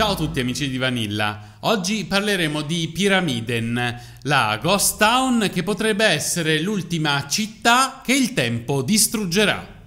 Ciao a tutti amici di Vanilla, oggi parleremo di Pyramiden, la ghost town che potrebbe essere l'ultima città che il tempo distruggerà.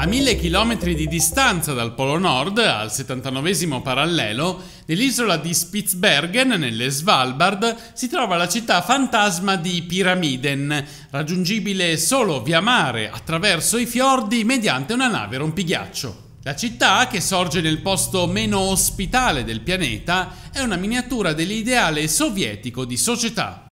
A mille chilometri di distanza dal Polo Nord, al 79 parallelo, nell'isola di Spitsbergen, nelle Svalbard, si trova la città fantasma di Pyramiden, raggiungibile solo via mare attraverso i fiordi mediante una nave rompighiaccio. La città, che sorge nel posto meno ospitale del pianeta, è una miniatura dell'ideale sovietico di società.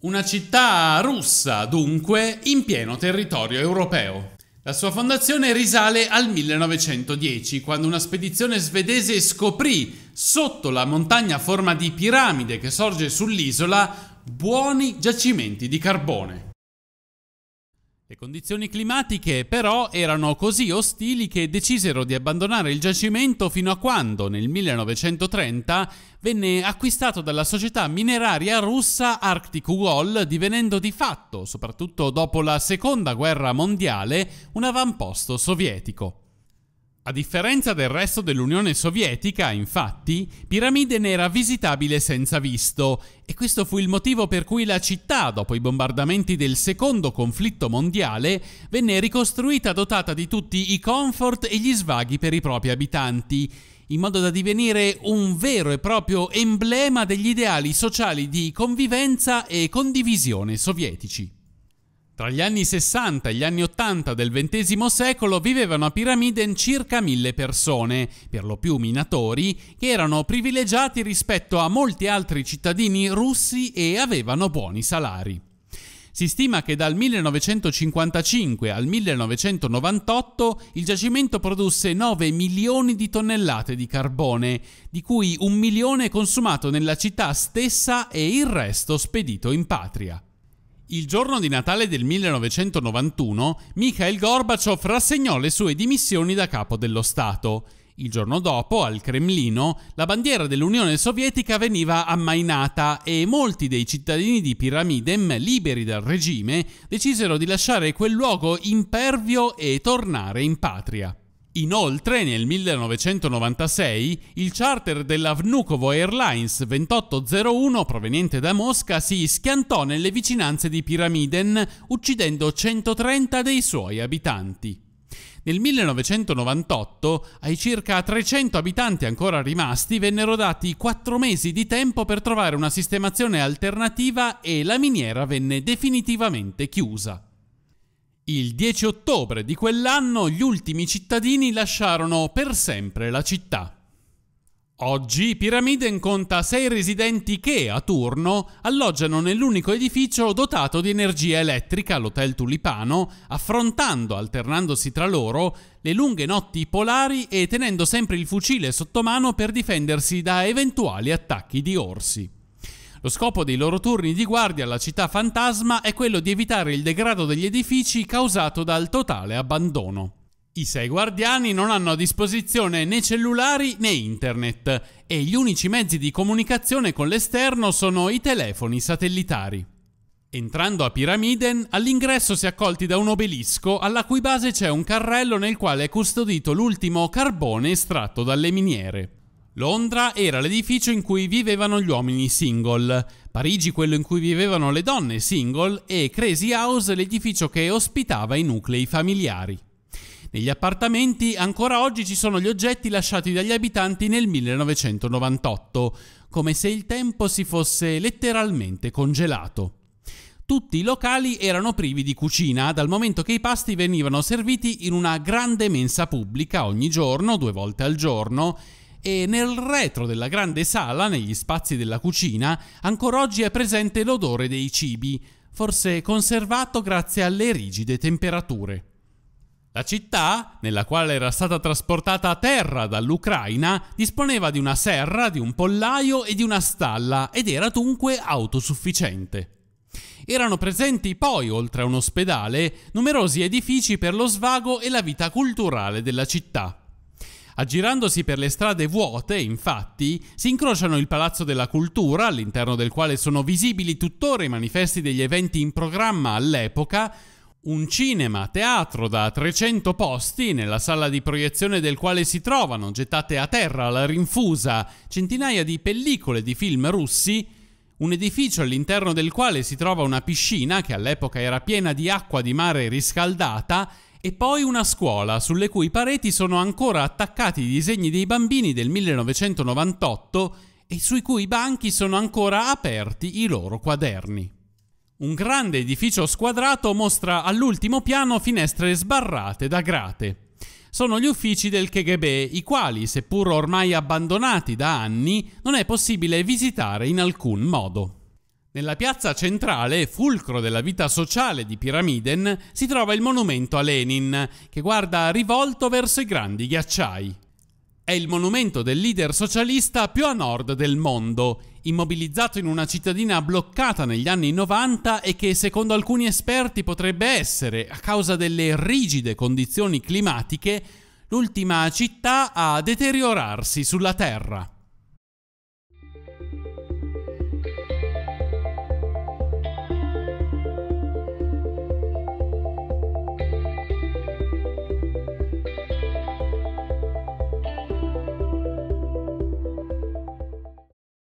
Una città russa, dunque, in pieno territorio europeo. La sua fondazione risale al 1910, quando una spedizione svedese scoprì sotto la montagna a forma di piramide che sorge sull'isola buoni giacimenti di carbone. Le condizioni climatiche però erano così ostili che decisero di abbandonare il giacimento fino a quando, nel 1930, venne acquistato dalla società mineraria russa Arctic Uol, divenendo di fatto, soprattutto dopo la Seconda Guerra Mondiale, un avamposto sovietico. A differenza del resto dell'Unione Sovietica, infatti, Piramide ne era visitabile senza visto, e questo fu il motivo per cui la città, dopo i bombardamenti del secondo conflitto mondiale, venne ricostruita dotata di tutti i comfort e gli svaghi per i propri abitanti, in modo da divenire un vero e proprio emblema degli ideali sociali di convivenza e condivisione sovietici. Tra gli anni 60 e gli anni 80 del XX secolo vivevano a Piramiden circa mille persone, per lo più minatori, che erano privilegiati rispetto a molti altri cittadini russi e avevano buoni salari. Si stima che dal 1955 al 1998 il giacimento produsse 9 milioni di tonnellate di carbone, di cui un milione consumato nella città stessa e il resto spedito in patria. Il giorno di Natale del 1991 Mikhail Gorbaciov rassegnò le sue dimissioni da capo dello Stato. Il giorno dopo, al Cremlino, la bandiera dell'Unione Sovietica veniva ammainata e molti dei cittadini di Piramidem, liberi dal regime, decisero di lasciare quel luogo impervio e tornare in patria. Inoltre, nel 1996, il charter della Vnukovo Airlines 2801 proveniente da Mosca si schiantò nelle vicinanze di Piramiden, uccidendo 130 dei suoi abitanti. Nel 1998, ai circa 300 abitanti ancora rimasti vennero dati 4 mesi di tempo per trovare una sistemazione alternativa e la miniera venne definitivamente chiusa. Il 10 ottobre di quell'anno gli ultimi cittadini lasciarono per sempre la città. Oggi Piramiden conta sei residenti che, a turno, alloggiano nell'unico edificio dotato di energia elettrica, l'Hotel Tulipano, affrontando, alternandosi tra loro, le lunghe notti polari e tenendo sempre il fucile sotto mano per difendersi da eventuali attacchi di orsi. Lo scopo dei loro turni di guardia alla città fantasma è quello di evitare il degrado degli edifici causato dal totale abbandono. I sei guardiani non hanno a disposizione né cellulari né internet e gli unici mezzi di comunicazione con l'esterno sono i telefoni satellitari. Entrando a Piramiden, all'ingresso si è accolti da un obelisco alla cui base c'è un carrello nel quale è custodito l'ultimo carbone estratto dalle miniere. Londra era l'edificio in cui vivevano gli uomini single, Parigi quello in cui vivevano le donne single e Crazy House l'edificio che ospitava i nuclei familiari. Negli appartamenti ancora oggi ci sono gli oggetti lasciati dagli abitanti nel 1998, come se il tempo si fosse letteralmente congelato. Tutti i locali erano privi di cucina, dal momento che i pasti venivano serviti in una grande mensa pubblica ogni giorno, due volte al giorno, e nel retro della grande sala, negli spazi della cucina, ancora oggi è presente l'odore dei cibi, forse conservato grazie alle rigide temperature. La città, nella quale era stata trasportata a terra dall'Ucraina, disponeva di una serra, di un pollaio e di una stalla ed era dunque autosufficiente. Erano presenti poi, oltre a un ospedale, numerosi edifici per lo svago e la vita culturale della città. Aggirandosi per le strade vuote, infatti, si incrociano il Palazzo della Cultura, all'interno del quale sono visibili tuttora i manifesti degli eventi in programma all'epoca, un cinema teatro da 300 posti, nella sala di proiezione del quale si trovano, gettate a terra alla rinfusa, centinaia di pellicole di film russi, un edificio all'interno del quale si trova una piscina che all'epoca era piena di acqua di mare riscaldata e poi una scuola sulle cui pareti sono ancora attaccati i disegni dei bambini del 1998 e sui cui banchi sono ancora aperti i loro quaderni. Un grande edificio squadrato mostra all'ultimo piano finestre sbarrate da grate. Sono gli uffici del KGB, i quali, seppur ormai abbandonati da anni, non è possibile visitare in alcun modo. Nella piazza centrale, fulcro della vita sociale di Piramiden, si trova il monumento a Lenin, che guarda rivolto verso i grandi ghiacciai. È il monumento del leader socialista più a nord del mondo, immobilizzato in una cittadina bloccata negli anni 90 e che secondo alcuni esperti potrebbe essere, a causa delle rigide condizioni climatiche, l'ultima città a deteriorarsi sulla Terra.